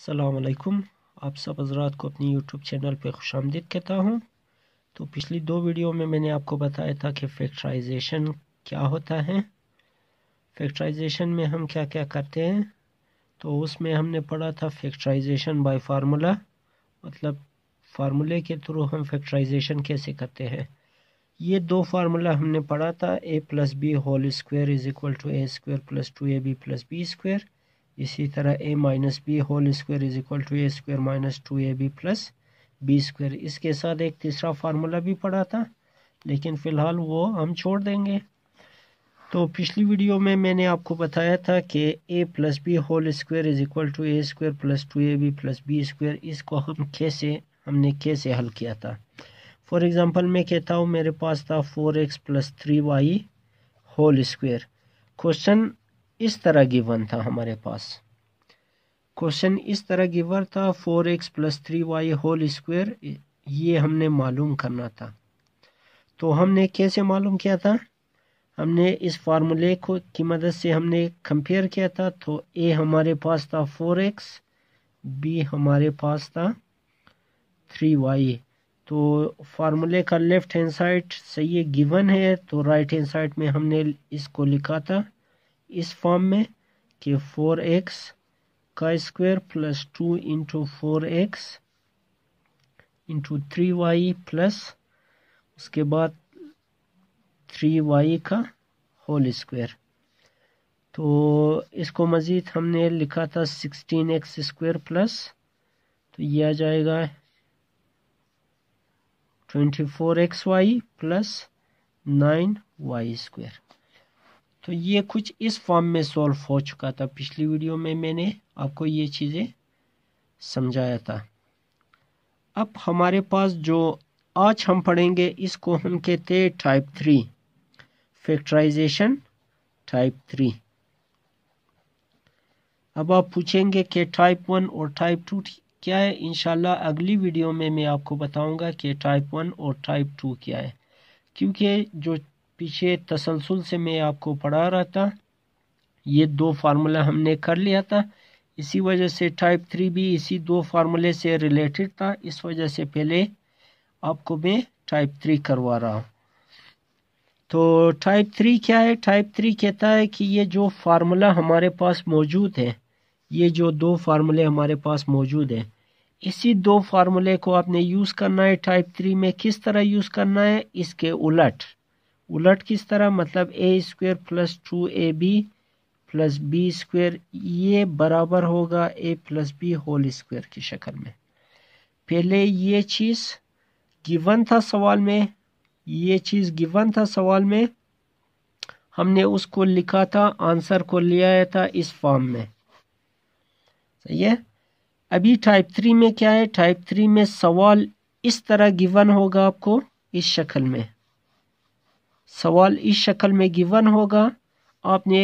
असलकुम आप सब हजरात को अपनी यूट्यूब चैनल पे खुश आमदीद कहता हूँ तो पिछली दो वीडियो में मैंने आपको बताया था कि फैक्टराइजेशन क्या होता है फैक्टराइजेशन में हम क्या क्या करते हैं तो उसमें हमने पढ़ा था फैक्टराइजेशन बाय फार्मूला मतलब फार्मूले के थ्रू हम फैक्टराइजेशन कैसे करते हैं ये दो फार्मूला हमने पढ़ा था A plus B whole square is equal to A square plus two A B plus B square इसी तरह A minus B whole square is equal to A square minus two A B plus B square इसके साथ एक तीसरा formula भी पड़ा था लेकिन फ़िलहाल वो हम छोड़ देंगे तो पिछली वीडियो में मैंने आपको बताया था कि A plus B whole square is equal to A square plus two A B plus B square इसको हम कैसे हमने कैसे हल किया था फॉर एग्ज़ाम्पल मैं कहता हूँ मेरे पास था four X plus three Y whole square question इस तरह गिवन था हमारे पास क्वेश्चन इस तरह गिवन था four X plus three Y whole square ये हमने मालूम करना था तो हमने कैसे मालूम किया था हमने इस फार्मूले को की मदद से हमने कंपेयर किया था तो ए हमारे पास था फोर एक्स बी हमारे पास था थ्री वाई तो फार्मूले का लेफ्ट हैंड साइड सही गिवन है तो राइट हैंड साइड में हमने इसको लिखा था इस फॉर्म में कि फोर एक्स का square plus two into four X into three Y plus उसके बाद थ्री वाई का होल स्क्वायर तो इसको मज़ीद हमने लिखा था सिक्सटीन एक्स स्क्वायर प्लस तो ये आ जाएगा twenty four X Y plus nine Y square तो ये कुछ इस फॉर्म में सॉल्व हो चुका था पिछली वीडियो में मैंने आपको ये चीज़ें समझाया था अब हमारे पास जो आज हम पढ़ेंगे इसको हम कहते हैं type three factorization type three अब आप पूछेंगे कि टाइप वन और टाइप टू क्या है इनशाला अगली वीडियो में मैं आपको बताऊंगा कि टाइप वन और टाइप टू क्या है क्योंकि जो पीछे तसलसल से मैं आपको पढ़ा रहा था ये दो फार्मूला हमने कर लिया था इसी वजह से टाइप थ्री भी इसी दो फार्मूले से रिलेटेड था इस वजह से पहले आपको मैं टाइप थ्री करवा रहा हूँ तो टाइप थ्री क्या है टाइप थ्री कहता है कि ये जो फार्मूला हमारे पास मौजूद है ये जो दो फार्मूले हमारे पास मौजूद है इसी दो फार्मूले को आपने यूज़ करना है टाइप थ्री में किस तरह यूज़ करना है इसके उलट उलट किस तरह मतलब A square plus two A B plus B square ये बराबर होगा A plus B whole square की शक्ल में पहले ये चीज़ गिवन था सवाल में ये चीज़ गिवन था सवाल में हमने उसको लिखा था आंसर को ले आया था इस फॉर्म में सही है अभी टाइप थ्री में क्या है टाइप थ्री में सवाल इस तरह गिवन होगा आपको इस शक्ल में सवाल इस शक्ल में गिवन होगा आपने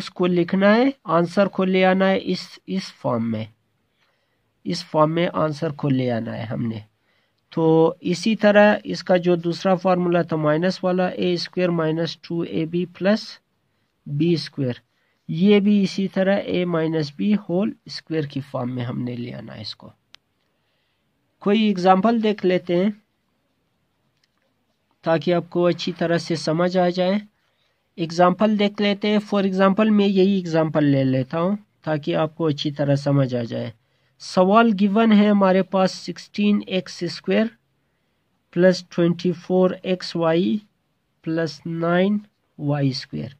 उसको लिखना है आंसर को ले आना है इस इस फॉर्म में इस फॉर्म में आंसर को ले आना है हमने तो इसी तरह इसका जो दूसरा फार्मूला था माइनस वाला A square minus two A B plus B square ये भी इसी तरह A minus B whole square की फॉर्म में हमने ले आना है इसको कोई एग्जांपल देख लेते हैं ताकि आपको अच्छी तरह से समझ आ जाए एग्ज़ाम्पल देख लेते हैं फॉर एग्ज़ाम्पल मैं यही एग्ज़ाम्पल ले लेता हूँ ताकि आपको अच्छी तरह समझ आ जाए सवाल गिवन है हमारे पास sixteen X square plus twenty four X Y plus nine Y square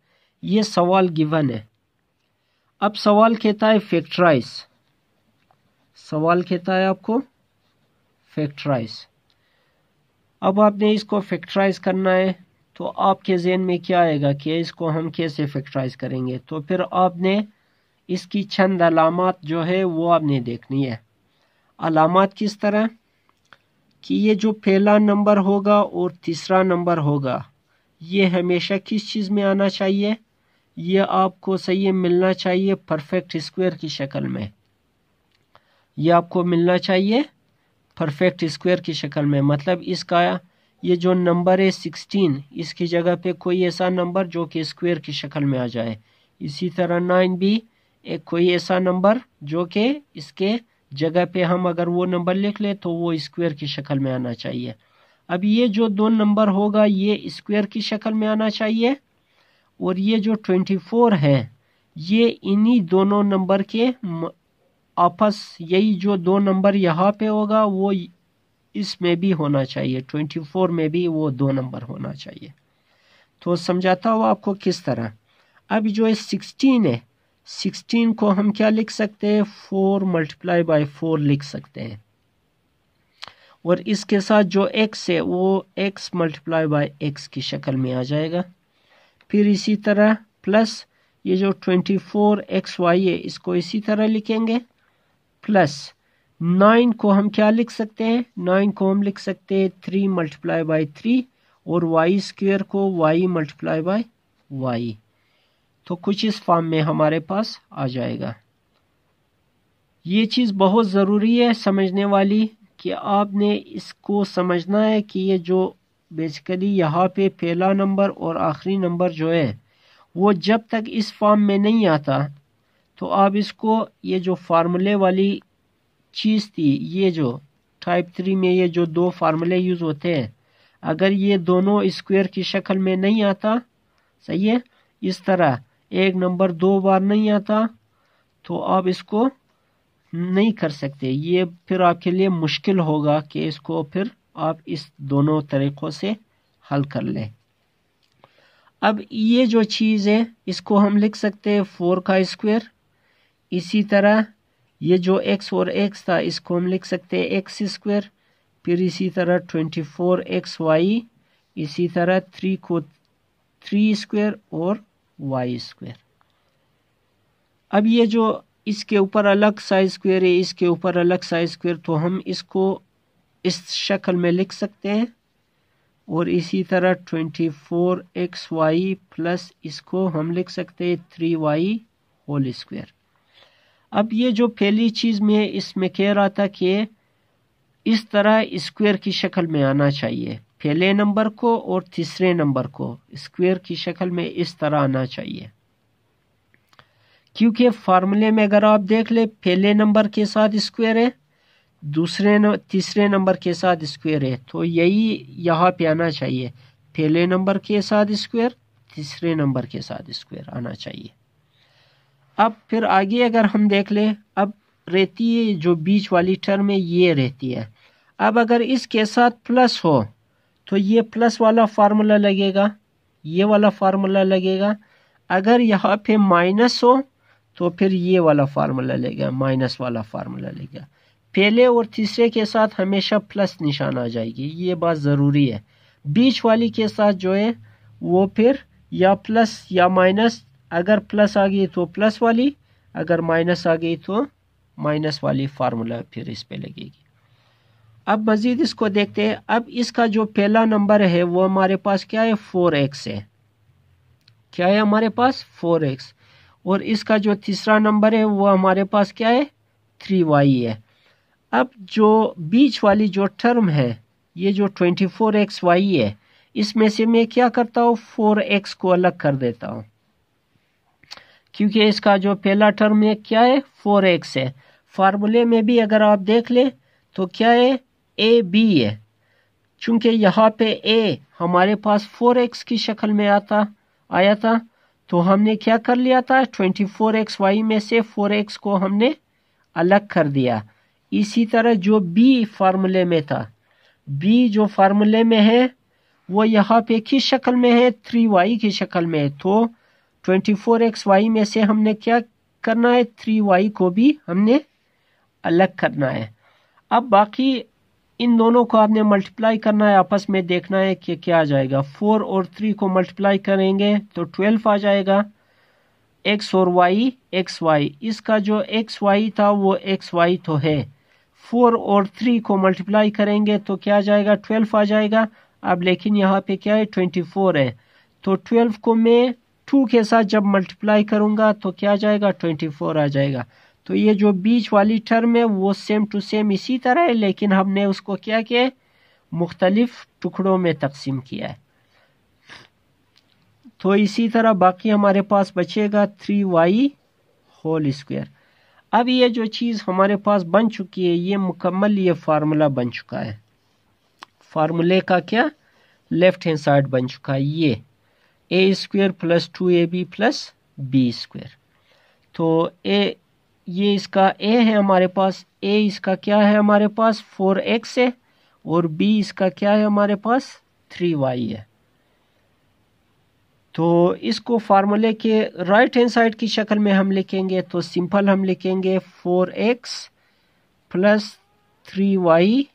ये सवाल गिवन है अब सवाल कहता है फैक्टराइज सवाल कहता है आपको फैक्टराइज़ अब आपने इसको फैक्टराइज करना है तो आपके जेन में क्या आएगा कि इसको हम कैसे फैक्टराइज करेंगे तो फिर आपने इसकी चंद अलामत जो है वो आपने देखनी है अलामत किस तरह कि ये जो पहला नंबर होगा और तीसरा नंबर होगा ये हमेशा किस चीज़ में आना चाहिए ये आपको सही मिलना चाहिए परफेक्ट स्क्वायर की शक्ल में ये आपको मिलना चाहिए परफेक्ट स्क्वायर की शक्ल में मतलब इसका ये जो नंबर है सिक्सटीन इसकी जगह पे कोई ऐसा नंबर जो कि स्क्वायर की शक्ल में आ जाए इसी तरह नाइन भी एक कोई ऐसा नंबर जो कि इसके जगह पे हम अगर वो नंबर लिख ले तो वो स्क्वायर की शक्ल में आना चाहिए अब ये जो दो नंबर होगा ये स्क्वायर की शक्ल में आना चाहिए और ये जो ट्वेंटी फोर है ये इन्हीं दोनों नंबर के आपस यही जो दो नंबर यहाँ पे होगा वो इसमें भी होना चाहिए ट्वेंटी फोर में भी वो दो नंबर होना चाहिए तो समझाता हूँ आपको किस तरह अब जो सिक्सटीन है सिक्सटीन को हम क्या लिख सकते हैं फोर मल्टीप्लाई बाई फोर लिख सकते हैं और इसके साथ जो एक्स है वो एक्स मल्टीप्लाई बाई एक्स की शक्ल में आ जाएगा फिर इसी तरह प्लस ये जो ट्वेंटी फोर एक्स वाई है इसको इसी तरह लिखेंगे प्लस नाइन को हम क्या लिख सकते हैं नाइन को हम लिख सकते हैं थ्री मल्टीप्लाई बाई थ्री और वाई स्क्वेयर को वाई मल्टीप्लाई बाई वाई तो कुछ इस फॉर्म में हमारे पास आ जाएगा ये चीज़ बहुत ज़रूरी है समझने वाली कि आपने इसको समझना है कि ये जो बेसिकली यहाँ पे पहला नंबर और आखिरी नंबर जो है वो जब तक इस फॉर्म में नहीं आता तो आप इसको ये जो फार्मूले वाली चीज़ थी ये जो टाइप थ्री में ये जो दो फार्मूले यूज़ होते हैं अगर ये दोनों स्क्वायर की शक्ल में नहीं आता सही है इस तरह एक नंबर दो बार नहीं आता तो आप इसको नहीं कर सकते ये फिर आपके लिए मुश्किल होगा कि इसको फिर आप इस दोनों तरीक़ों से हल कर लें अब ये जो चीज़ है इसको हम लिख सकते हैं फोर का स्क्वायर इसी तरह ये जो x और x था इसको हम लिख सकते हैं एक्स स्क्वेयर फिर इसी तरह ट्वेंटी फोर एक्स वाई इसी तरह थ्री को थ्री स्क्वेयर और वाई स्क्वेयर अब ये जो इसके ऊपर अलग साइज स्क्वेयर है इसके ऊपर अलग साइज स्क्वेयर तो हम इसको इस शक्ल में लिख सकते हैं और इसी तरह twenty four X Y plus इसको हम लिख सकते हैं थ्री वाई होल स्क्वेयर अब ये जो पहली चीज़ में इसमें कह रहा था कि इस तरह स्क्वायर की शक्ल में आना चाहिए पहले नंबर को और तीसरे नंबर को स्क्वायर की शक्ल में इस तरह आना चाहिए क्योंकि फार्मूले में अगर आप देख ले पहले नंबर के साथ स्क्वायर है दूसरे न, तीसरे नंबर के साथ स्क्वायर है तो यही यहाँ पे आना चाहिए पहले नंबर के साथ स्क्वायर तीसरे नंबर के साथ स्क्वायर आना चाहिए अब फिर आगे अगर हम देख लें अब रहती है जो बीच वाली टर्म है ये रहती है अब अगर इसके साथ प्लस हो तो ये प्लस वाला फार्मूला लगेगा ये वाला फार्मूला लगेगा अगर यहाँ पे माइनस हो तो फिर ये वाला फार्मूला लगेगा माइनस वाला फार्मूला लगेगा पहले और तीसरे के साथ हमेशा प्लस निशान आ जाएगी ये बात ज़रूरी है बीच वाली के साथ जो है वो फिर या प्लस या माइनस अगर प्लस आ गई तो प्लस वाली अगर माइनस आ गई तो माइनस वाली फार्मूला फिर इस पे लगेगी अब मज़ीद इसको देखते हैं अब इसका जो पहला नंबर है वो हमारे पास क्या है फोर एक्स है क्या है हमारे पास फोर एक्स और इसका जो तीसरा नंबर है वो हमारे पास क्या है थ्री वाई है अब जो बीच वाली जो टर्म है ये जो ट्वेंटी फोर एक्स वाई है इसमें से मैं क्या करता हूँ फोर एक्स को अलग कर देता हूँ क्योंकि इसका जो पहला टर्म है क्या है फोर एक्स है फार्मूले में भी अगर आप देख लें तो क्या है ए बी है चूँकि यहाँ पे ए हमारे पास फोर एक्स की शक्ल में आता आया था तो हमने क्या कर लिया था ट्वेंटी फोर एक्स वाई में से फोर एक्स को हमने अलग कर दिया इसी तरह जो बी फार्मूले में था बी जो फार्मूले में है वो यहाँ पे किस शक्ल में है थ्री वाई की शक्ल में है तो ट्वेंटी फोर एक्स वाई में से हमने क्या करना है थ्री वाई को भी हमने अलग करना है अब बाकी इन दोनों को आपने मल्टीप्लाई करना है आपस में देखना है कि क्या आ जाएगा फोर और थ्री को मल्टीप्लाई करेंगे तो ट्वेल्व आ जाएगा एक्स और वाई एक्स वाई इसका जो एक्स वाई था वो एक्स वाई तो है फोर और थ्री को मल्टीप्लाई करेंगे तो क्या आ जाएगा ट्वेल्व आ जाएगा अब लेकिन यहाँ पे क्या है ट्वेंटी फोर है तो ट्वेल्व को मैं टू के साथ जब मल्टीप्लाई करूंगा तो क्या आ जाएगा ट्वेंटी फोर आ जाएगा तो ये जो बीच वाली टर्म है वो सेम टू सेम इसी तरह है लेकिन हमने उसको क्या किया मुख्तलिफ टुकड़ों में तकसीम किया है तो इसी तरह बाकी हमारे पास बचेगा थ्री वाई होल स्क्वेयर अब ये जो चीज़ हमारे पास बन चुकी है ये मुकम्मल ये फार्मूला बन चुका है फार्मूले का क्या लेफ्ट हैंड साइड बन चुका है ये A square plus two A B plus B square तो ए ये इसका ए है हमारे पास ए इसका क्या है हमारे पास फोर एक्स है और बी इसका क्या है हमारे पास थ्री वाई है तो इसको फार्मूले के राइट हैंड साइड की शक्ल में हम लिखेंगे तो सिंपल हम लिखेंगे four X plus three Y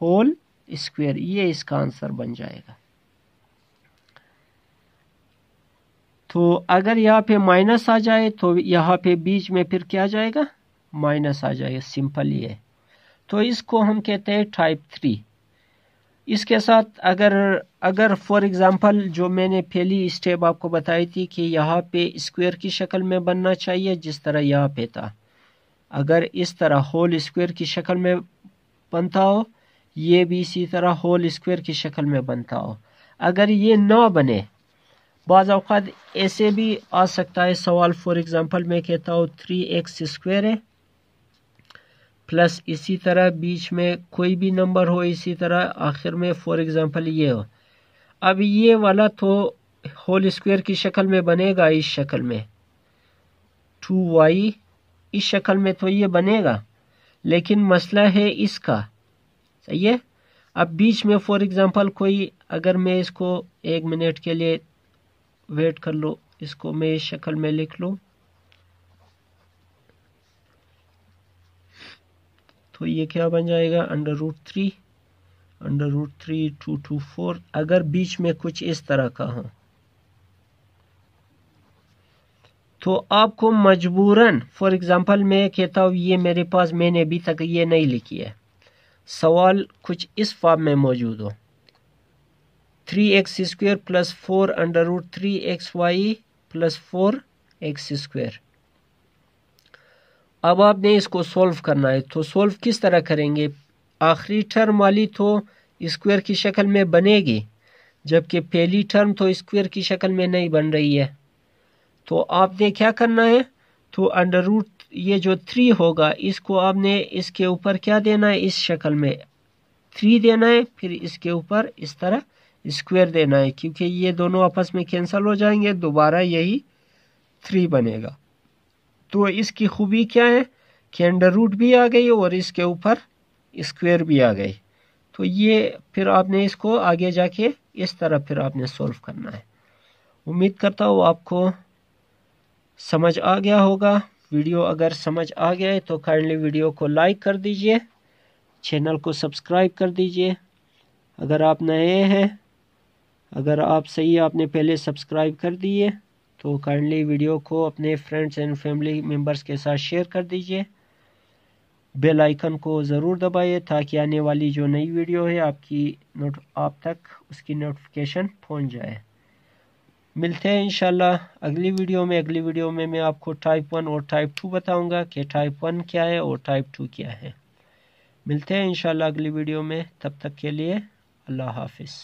whole square ये इसका आंसर बन जाएगा तो अगर यहाँ पे माइनस आ जाए तो यहाँ पे बीच में फिर क्या जाएगा माइनस आ जाएगा सिंपल ही है तो इसको हम कहते हैं टाइप थ्री इसके साथ अगर अगर फॉर एग्ज़ाम्पल जो मैंने पहली स्टेप आपको बताई थी कि यहाँ पे स्क्वायर की शक्ल में बनना चाहिए जिस तरह यहाँ पे था अगर इस तरह होल स्क्वायर की शक्ल में बनता हो ये भी इसी तरह होल स्क्वायर की शक्ल में बनता हो अगर ये ना बने बाज़ अवत ऐसे भी आ सकता है सवाल फॉर एग्ज़ाम्पल मैं कहता हूँ थ्री एक्स स्क्वेयर है प्लस इसी तरह बीच में कोई भी नंबर हो इसी तरह आखिर में फॉर एग्ज़ाम्पल ये हो अब ये वाला तो होल स्क्वायर की शक्ल में बनेगा इस शक्ल में टू वाई इस शक्ल में तो ये बनेगा लेकिन मसला है इसका सही है अब बीच में फॉर एग्ज़ाम्पल कोई अगर मैं इसको एक मिनट के लिए वेट कर लो इसको मैं इस शक्ल में लिख लूँ तो ये क्या बन जाएगा under root three under root three two two four अगर बीच में कुछ इस तरह का हो तो आपको मजबूरन फॉर एग्जांपल मैं कहता हूँ ये मेरे पास मैंने अभी तक ये नहीं लिखी है सवाल कुछ इस फॉर्म में मौजूद हो three x square plus four under root three x Y plus four x square अब आपने इसको सॉल्व करना है तो सॉल्व किस तरह करेंगे आखिरी टर्म वाली तो स्क्वेयर की शक्ल में बनेगी जबकि पहली टर्म तो स्क्वेयर की शक्ल में नहीं बन रही है तो आपने क्या करना है तो अंडर रूट ये जो थ्री होगा इसको आपने इसके ऊपर क्या देना है इस शक्ल में थ्री देना है फिर इसके ऊपर इस तरह स्क्वायर देना है क्योंकि ये दोनों आपस में कैंसिल हो जाएंगे दोबारा यही थ्री बनेगा तो इसकी खूबी क्या है कि अंडर रूट भी आ गई और इसके ऊपर स्क्वायर भी आ गई तो ये फिर आपने इसको आगे जाके इस तरह फिर आपने सॉल्व करना है उम्मीद करता हूँ आपको समझ आ गया होगा वीडियो अगर समझ आ गया है तो काइंडली वीडियो को लाइक कर दीजिए चैनल को सब्सक्राइब कर दीजिए अगर आप नए हैं अगर आप सही आपने पहले सब्सक्राइब कर दिए तो काइंडली वीडियो को अपने फ्रेंड्स एंड फैमिली मेंबर्स के साथ शेयर कर दीजिए बेल आइकन को ज़रूर दबाइए ताकि आने वाली जो नई वीडियो है आपकी नोट आप तक उसकी नोटिफिकेशन पहुंच जाए मिलते हैं इंशाल्लाह अगली वीडियो में अगली वीडियो में मैं आपको टाइप वन और टाइप टू बताऊंगा कि टाइप वन क्या है और टाइप टू क्या है मिलते हैं इंशाल्लाह अगली वीडियो में तब तक के लिए अल्लाह हाफिज़